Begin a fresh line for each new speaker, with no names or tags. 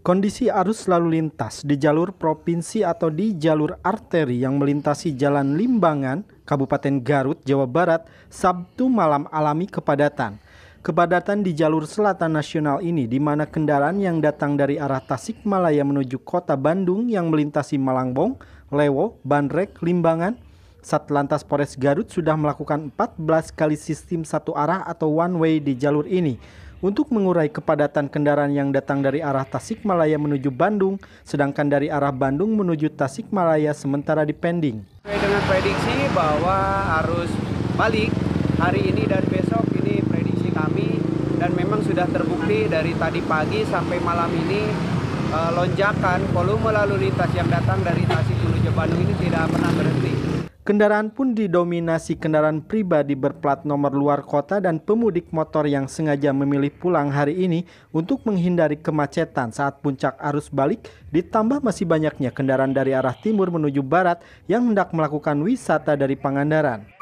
Kondisi arus lalu lintas di jalur provinsi atau di jalur arteri yang melintasi Jalan Limbangan, Kabupaten Garut, Jawa Barat, Sabtu malam alami kepadatan. Kepadatan di jalur selatan nasional ini di mana kendaraan yang datang dari arah Tasikmalaya menuju kota Bandung yang melintasi Malangbong, Lewo, Bandrek, Limbangan, Satlantas Polres Garut sudah melakukan 14 kali sistem satu arah atau one way di jalur ini untuk mengurai kepadatan kendaraan yang datang dari arah Tasikmalaya menuju Bandung, sedangkan dari arah Bandung menuju Tasikmalaya sementara dipending.
dengan prediksi bahwa arus balik hari ini dan besok ini prediksi kami dan memang sudah terbukti dari tadi pagi sampai malam ini eh, lonjakan volume lalu lintas yang datang dari Tasik menuju Bandung ini tidak pernah berhenti.
Kendaraan pun didominasi kendaraan pribadi berplat nomor luar kota dan pemudik motor yang sengaja memilih pulang hari ini untuk menghindari kemacetan saat puncak arus balik, ditambah masih banyaknya kendaraan dari arah timur menuju barat yang hendak melakukan wisata dari Pangandaran.